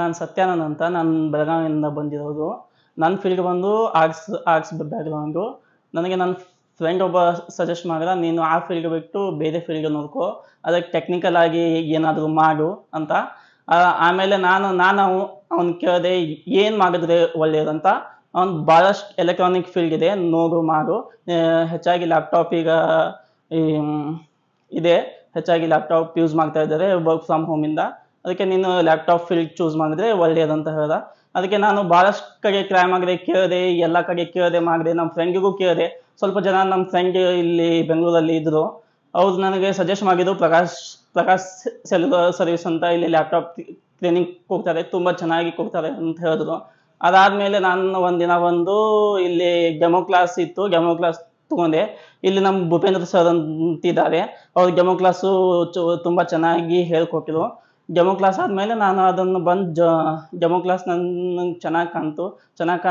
ನಾನು ಸತ್ಯಾನಂದ್ ಅಂತ ನಾನು ಬೆಳಗಾವಿಯಿಂದ ಬಂದಿರೋದು ನನ್ನ ಫೀಲ್ಡ್ ಬಂದು ಆರ್ಟ್ಸ್ ಆರ್ಟ್ಸ್ ಬ್ಯಾಕ್ಗ್ರೌಂಡು ನನಗೆ ನನ್ನ ಫ್ರೆಂಡ್ ಒಬ್ಬ ಸಜೆಸ್ಟ್ ಮಾಡಿದ ನೀನು ಆ ಫೀಲ್ಡ್ ಬಿಟ್ಟು ಬೇರೆ ಫೀಲ್ಡ್ ನೋಡ್ಕೋ ಅದಕ್ಕೆ ಟೆಕ್ನಿಕಲ್ ಆಗಿ ಏನಾದರೂ ಮಾಡು ಅಂತ ಆಮೇಲೆ ನಾನು ನಾನು ಅವ್ನು ಕೇಳಿದೆ ಏನು ಮಾಡಿದ್ರೆ ಒಳ್ಳೆಯದಂತ ಅವ್ನು ಭಾಳಷ್ಟು ಎಲೆಕ್ಟ್ರಾನಿಕ್ ಫೀಲ್ಡ್ ಇದೆ ನೋಡು ಮಾಡು ಹೆಚ್ಚಾಗಿ ಲ್ಯಾಪ್ಟಾಪ್ ಈಗ ಇದೆ ಹೆಚ್ಚಾಗಿ ಲ್ಯಾಪ್ಟಾಪ್ ಯೂಸ್ ಮಾಡ್ತಾ ಇದ್ದಾರೆ ವರ್ಕ್ ಫ್ರಮ್ ಹೋಮಿಂದ ಅದಕ್ಕೆ ನೀನು ಲ್ಯಾಪ್ಟಾಪ್ ಫೀಲ್ಡ್ ಚೂಸ್ ಮಾಡಿದ್ರೆ ಒಳ್ಳೆಯದಂತ ಹೇಳ್ದ ಅದಕ್ಕೆ ನಾನು ಭಾಳಷ್ಟು ಕಡೆ ಕ್ರೈ ಮಾಡಿದೆ ಕೇಳಿದೆ ಎಲ್ಲ ಕಡೆ ಕೇಳಿದೆ ಮಾಡಿದೆ ನಮ್ಮ ಫ್ರೆಂಡಿಗೂ ಕೇಳಿದೆ ಸ್ವಲ್ಪ ಜನ ನಮ್ಮ ಫ್ರೆಂಡ್ ಇಲ್ಲಿ ಬೆಂಗಳೂರಲ್ಲಿ ಇದ್ದರು ಅವ್ರು ನನಗೆ ಸಜೆಸ್ಟ್ ಮಾಡಿದ್ರು ಪ್ರಕಾಶ್ ಪ್ರಕಾಶ್ ಸೆಲ್ಯುಲರ್ ಸರ್ವಿಸ್ ಅಂತ ಇಲ್ಲಿ ಲ್ಯಾಪ್ಟಾಪ್ ಟ್ರೈನಿಂಗ್ ಕೊಡ್ತಾರೆ ತುಂಬ ಚೆನ್ನಾಗಿ ಕೊಡ್ತಾರೆ ಅಂತ ಹೇಳಿದ್ರು ಅದಾದ್ಮೇಲೆ ನಾನು ಒಂದಿನ ಒಂದು ಇಲ್ಲಿ ಡೆಮೋ ಕ್ಲಾಸ್ ಇತ್ತು ಡೆಮೋ ಕ್ಲಾಸ್ ತಗೊಂಡೆ ಇಲ್ಲಿ ನಮ್ಮ ಭೂಪೇಂದ್ರ ಸರ್ ಅಂತಿದ್ದಾರೆ ಅವ್ರ ಡೆಮೋ ಕ್ಲಾಸು ತುಂಬ ಚೆನ್ನಾಗಿ ಹೇಳ್ಕೊಟ್ಟಿದ್ರು ಡೆಮೋ ಕ್ಲಾಸ್ ಆದಮೇಲೆ ನಾನು ಅದನ್ನು ಬಂದು ಜ ಡೆಮೋ ಕ್ಲಾಸ್ ನನ್ನ ಚೆನ್ನಾಗಿ ಕಾಣ್ತು ಚೆನ್ನಾಗಿ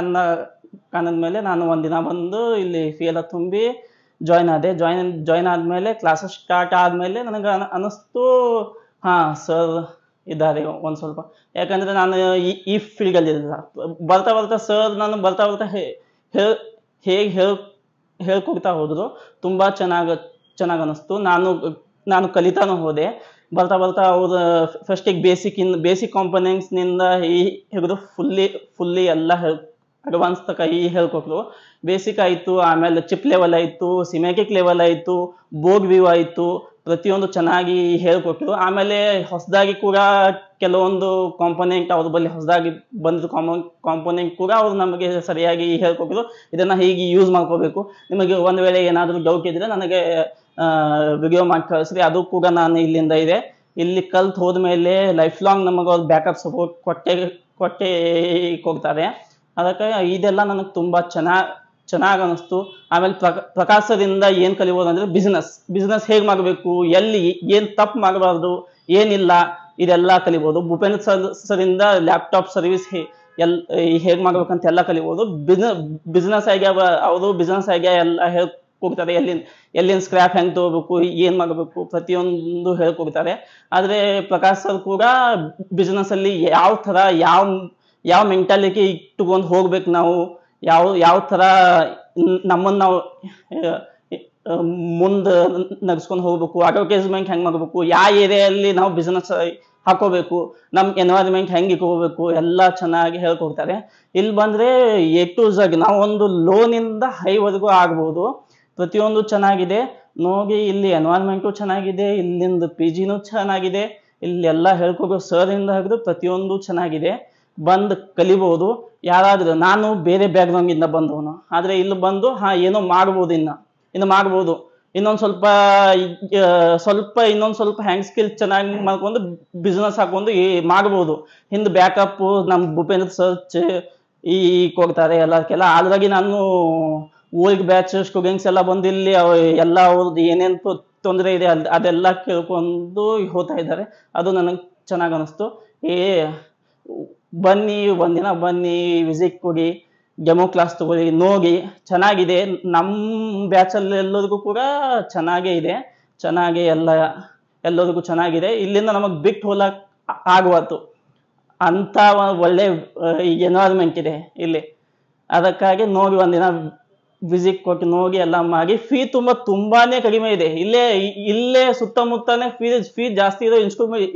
ಕಂದ ಮೇಲೆ ನಾನು ಒಂದಿನ ಬಂದು ಇಲ್ಲಿ ಫೀ ಎಲ್ಲ ತುಂಬಿ ಜಾಯ್ನ್ ಆದೆ ಜಾಯ್ನ್ ಜಾಯ್ನ್ ಆದಮೇಲೆ ಕ್ಲಾಸಸ್ ಸ್ಟಾರ್ಟ್ ಆದಮೇಲೆ ನನಗೆ ಅನ್ ಅನ್ನಿಸ್ತು ಹಾಂ ಸರ್ ಇದ್ದಾರೆ ಒಂದು ಸ್ವಲ್ಪ ಯಾಕಂದರೆ ನಾನು ಈ ಈ ಫೀಲ್ಡಲ್ಲಿಲ್ಲ ಬರ್ತಾ ಬರ್ತಾ ಸರ್ ನಾನು ಬರ್ತಾ ಬರ್ತಾ ಹೇ ಹೇಗೆ ಹೇಳ್ ಹೇಳ್ಕೊಡ್ತಾ ಹೋದರು ತುಂಬ ಚೆನ್ನಾಗಿ ಚೆನ್ನಾಗಿ ಅನ್ನಿಸ್ತು ನಾನು ನಾನು ಕಲಿತಾನು ಹೋದೆ ಬರ್ತಾ ಬರ್ತಾ ಅವ್ರ ಫಸ್ಟಿಗೆ ಬೇಸಿಕ್ಕಿಂದ ಬೇಸಿಕ್ ಕಾಂಪೊನೆಂಟ್ಸ್ನಿಂದ ಈ ಹಿಡಿದು ಫುಲ್ಲಿ ಫುಲ್ಲಿ ಎಲ್ಲ ಅಡ್ವಾನ್ಸ್ ತಕ ಈ ಹೇಳ್ಕೊಟ್ರು ಬೇಸಿಕ್ ಆಯಿತು ಆಮೇಲೆ ಚಿಪ್ ಲೆವೆಲ್ ಆಯಿತು ಸಿಮೆಟಿಕ್ ಲೆವೆಲ್ ಆಯಿತು ಬೋಗ್ ವ್ಯೂ ಆಯಿತು ಪ್ರತಿಯೊಂದು ಚೆನ್ನಾಗಿ ಹೇಳ್ಕೊಟ್ಟು ಆಮೇಲೆ ಹೊಸದಾಗಿ ಕೂಡ ಕೆಲವೊಂದು ಕಾಂಪೊನೆಂಟ್ ಅವ್ರ ಬಳಿ ಹೊಸದಾಗಿ ಬಂದ ಕಾಂಪೊ ಕಾಂಪೊನೆಂಟ್ ಕೂಡ ಅವ್ರು ನಮಗೆ ಸರಿಯಾಗಿ ಹೇಳ್ಕೊಟ್ರು ಇದನ್ನು ಹೀಗೆ ಯೂಸ್ ಮಾಡ್ಕೋಬೇಕು ನಿಮಗೆ ಒಂದು ವೇಳೆ ಏನಾದರೂ ಡೌಟ್ ಇದ್ದರೆ ನನಗೆ ವಿಡಿಯೋ ಮಾಡಿ ಕಳಿಸ್ರಿ ಅದು ಕೂಡ ನಾನು ಇಲ್ಲಿಂದ ಇದೆ ಇಲ್ಲಿ ಕಲ್ತು ಹೋದ್ಮೇಲೆ ಲೈಫ್ ಲಾಂಗ್ ನಮಗೆ ಅವ್ರು ಬ್ಯಾಕಪ್ ಸಪೋರ್ಟ್ ಕೊಟ್ಟೆ ಕೊಟ್ಟೆ ಕೊಡ್ತಾರೆ ಅದಕ್ಕೆ ಇದೆಲ್ಲ ನನಗೆ ತುಂಬ ಚೆನ್ನಾಗಿ ಚೆನ್ನಾಗಿ ಅನಿಸ್ತು ಆಮೇಲೆ ಪ್ರಕಾಶದಿಂದ ಏನು ಕಲಿಬೋದು ಅಂದರೆ ಬಿಸ್ನೆಸ್ ಬಿಸ್ನೆಸ್ ಹೇಗೆ ಮಾಡಬೇಕು ಎಲ್ಲಿ ಏನು ತಪ್ಪು ಮಾಡಬಾರ್ದು ಏನಿಲ್ಲ ಇದೆಲ್ಲ ಕಲಿಬೋದು ಭೂಪೇಂದ್ರ ಸರ್ ಸರಿಂದ ಲ್ಯಾಪ್ಟಾಪ್ ಸರ್ವಿಸ್ ಎಲ್ ಹೇಗೆ ಮಾಡ್ಬೇಕಂತ ಎಲ್ಲ ಕಲಿಬೋದು ಬಿಸ್ನ ಬಿಸ್ನೆಸ್ ಆಗ್ಯಾವ ಅವರು ಬಿಸ್ನೆಸ್ ಆಗ್ಯಾ ಎಲ್ಲ ಹೇಳ್ಕೊಡ್ತಾರೆ ಎಲ್ಲಿ ಎಲ್ಲಿನ ಸ್ಕ್ರ್ಯಾಪ್ ಹೆಂಗೆ ತಗೋಬೇಕು ಏನು ಮಾಡಬೇಕು ಪ್ರತಿಯೊಂದು ಹೇಳ್ಕೊಡ್ತಾರೆ ಆದರೆ ಪ್ರಕಾಶ್ ಸರ್ ಕೂಡ ಬಿಸ್ನೆಸ್ಸಲ್ಲಿ ಯಾವ ಥರ ಯಾವ ಯಾವ ಮೆಂಟಾಲಿಟಿ ಇಟ್ಟುಕೊಂಡು ಹೋಗ್ಬೇಕು ನಾವು ಯಾವ ಯಾವ ತರ ನಮ್ಮನ್ನ ನಾವು ಮುಂದ ನಡ್ಸ್ಕೊಂಡು ಹೋಗ್ಬೇಕು ಅಡ್ವರ್ಟೈಸ್ಮೆಂಟ್ ಹೆಂಗ್ ಮಾಡ್ಬೇಕು ಯಾವ ಏರಿಯಾದಲ್ಲಿ ನಾವು ಬಿಸ್ನೆಸ್ ಹಾಕೋಬೇಕು ನಮ್ಮ ಎನ್ವೈರ್ಮೆಂಟ್ ಹೆಂಗೆ ಇಟ್ಕೋಬೇಕು ಎಲ್ಲ ಚೆನ್ನಾಗಿ ಹೇಳ್ಕೊಡ್ತಾರೆ ಇಲ್ಲಿ ಬಂದ್ರೆ ಎ ಟು ಒಂದು ನಾವೊಂದು ಇಂದ ಹೈವರೆಗೂ ಆಗ್ಬಹುದು ಪ್ರತಿಯೊಂದು ಚೆನ್ನಾಗಿದೆ ನೋಡಿ ಇಲ್ಲಿ ಎನ್ವೈರನ್ಮೆಂಟ್ ಚೆನ್ನಾಗಿದೆ ಇಲ್ಲಿಂದ ಪಿ ಜಿನೂ ಚೆನ್ನಾಗಿದೆ ಇಲ್ಲಿ ಎಲ್ಲ ಹೇಳ್ಕೊಬೇಕು ಇಂದ ಹಿಡಿದು ಪ್ರತಿಯೊಂದು ಚೆನ್ನಾಗಿದೆ ಬಂದು ಕಲಿಬಹುದು ಯಾರಾದ್ರೂ ನಾನು ಬೇರೆ ಬ್ಯಾಗ್ರೌಂಡಿಂದ ಬಂದವನು ಆದರೆ ಇಲ್ಲಿ ಬಂದು ಹಾ ಏನೋ ಮಾಡ್ಬೋದು ಇನ್ನು ಇನ್ನು ಮಾಡ್ಬೋದು ಇನ್ನೊಂದು ಸ್ವಲ್ಪ ಸ್ವಲ್ಪ ಇನ್ನೊಂದು ಸ್ವಲ್ಪ ಹ್ಯಾಂಗ್ ಸ್ಕಿಲ್ ಚೆನ್ನಾಗಿ ಮಾಡ್ಕೊಂಡು ಬಿಸ್ನೆಸ್ ಹಾಕೊಂಡು ಈ ಮಾಡ್ಬೋದು ಹಿಂದೆ ಬ್ಯಾಕಪ್ ನಮ್ಮ ಭೂಪೇಂದ್ರ ಸರ್ಚ್ ಈ ಕೊಡ್ತಾರೆ ಎಲ್ಲದಕ್ಕೆಲ್ಲ ಅದ್ರಾಗಿ ನಾನು ಓಲ್ಡ್ ಬ್ಯಾಚ್ ಸ್ಟೂಡೆಂಟ್ಸ್ ಎಲ್ಲ ಬಂದು ಇಲ್ಲಿ ಎಲ್ಲ ಅವ್ರದ್ದು ಏನೇನು ತೊಂದರೆ ಇದೆ ಅಲ್ಲಿ ಅದೆಲ್ಲ ಕೇಳ್ಕೊಂಡು ಹೋಗ್ತಾ ಇದ್ದಾರೆ ಅದು ನನಗೆ ಚೆನ್ನಾಗಿ ಅನಿಸ್ತು ಏ ಬನ್ನಿ ಒಂದಿನ ಬನ್ನಿ ವಿಸಿಟ್ ಕೊಡಿ ಡೆಮೋ ಕ್ಲಾಸ್ ತಗೊಳ್ಳಿ ನೋಡಿ ಚೆನ್ನಾಗಿದೆ ನಮ್ಮ ಬ್ಯಾಚಲ್ಲಿ ಎಲ್ಲರಿಗೂ ಕೂಡ ಚೆನ್ನಾಗೇ ಇದೆ ಚೆನ್ನಾಗಿ ಎಲ್ಲ ಎಲ್ಲರಿಗೂ ಚೆನ್ನಾಗಿದೆ ಇಲ್ಲಿಂದ ನಮಗೆ ಬಿಟ್ಟು ಹೋಲಕ್ ಆಗುವತ್ತು ಅಂಥ ಒಳ್ಳೆ ಎನ್ವೈರ್ಮೆಂಟ್ ಇದೆ ಇಲ್ಲಿ ಅದಕ್ಕಾಗಿ ನೋಡಿ ಒಂದಿನ ವಿಸಿಟ್ ಕೊಟ್ಟು ನೋಡಿ ಎಲ್ಲ ಮಾಡಿ ಫೀ ತುಂಬ ತುಂಬಾನೇ ಕಡಿಮೆ ಇದೆ ಇಲ್ಲೇ ಇಲ್ಲೇ ಸುತ್ತಮುತ್ತನೇ ಫೀ ಫೀ ಜಾಸ್ತಿ ಇರೋ ಇನ್ಸ್ಟಿಟ್ಯೂಟ್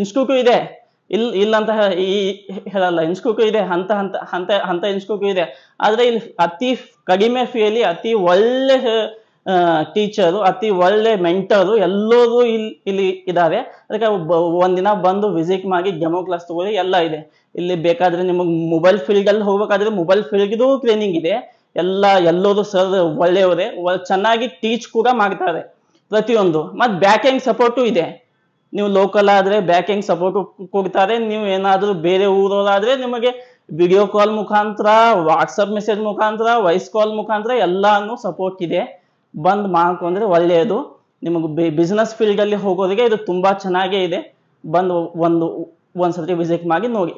ಇನ್ಸ್ಟಿಟ್ಯೂಟು ಇದೆ ಇಲ್ ಇಲ್ಲ ಅಂತ ಈ ಹೇಳಲ್ಲ ಇನ್ಸ್ಕೂಕು ಇದೆ ಹಂತ ಹಂತ ಹಂತ ಹಂತ ಇನ್ಸ್ಕೂಕು ಇದೆ ಆದ್ರೆ ಇಲ್ಲಿ ಅತಿ ಕಡಿಮೆ ಫೀಲಿ ಅತಿ ಒಳ್ಳೆ ಟೀಚರು ಅತಿ ಒಳ್ಳೆ ಮೆಂಟರು ಎಲ್ಲರೂ ಇಲ್ಲಿ ಇಲ್ಲಿ ಇದ್ದಾರೆ ಅದಕ್ಕೆ ಒಂದಿನ ಬಂದು ವಿಸಿಟ್ ಮಾಡಿ ಡೆಮೋ ಕ್ಲಾಸ್ ತಗೊಳ್ಳಿ ಎಲ್ಲ ಇದೆ ಇಲ್ಲಿ ಬೇಕಾದ್ರೆ ನಿಮಗೆ ಮೊಬೈಲ್ ಅಲ್ಲಿ ಹೋಗ್ಬೇಕಾದ್ರೆ ಮೊಬೈಲ್ ಫೀಲ್ಡ್ ಟ್ರೈನಿಂಗ್ ಇದೆ ಎಲ್ಲ ಎಲ್ಲರೂ ಸರ್ ಒಳ್ಳೆಯವರೇ ಚೆನ್ನಾಗಿ ಟೀಚ್ ಕೂಡ ಮಾಡ್ತಾರೆ ಪ್ರತಿಯೊಂದು ಮತ್ತು ಬ್ಯಾಕ್ ಎಂಡ್ ಸಪೋರ್ಟು ಇದೆ ನೀವು ಲೋಕಲ್ ಆದ್ರೆ ಬ್ಯಾಕಿಂಗ್ ಸಪೋರ್ಟ್ ಕೊಡ್ತಾರೆ ನೀವು ಏನಾದರೂ ಬೇರೆ ಊರೋದಾದ್ರೆ ನಿಮಗೆ ವಿಡಿಯೋ ಕಾಲ್ ಮುಖಾಂತರ ವಾಟ್ಸಪ್ ಮೆಸೇಜ್ ಮುಖಾಂತರ ವಾಯ್ಸ್ ಕಾಲ್ ಮುಖಾಂತರ ಎಲ್ಲಾನು ಸಪೋರ್ಟ್ ಇದೆ ಬಂದ್ ಮಾಡ್ಕೊಂಡ್ರೆ ಒಳ್ಳೆಯದು ನಿಮಗೆ ಬಿಸ್ನೆಸ್ ಫೀಲ್ಡಲ್ಲಿ ಹೋಗೋರಿಗೆ ಇದು ತುಂಬಾ ಚೆನ್ನಾಗೇ ಇದೆ ಬಂದು ಒಂದು ಒಂದ್ಸತಿ ವಿಸಿಟ್ ಮಾಡಿ ನೋಡಿ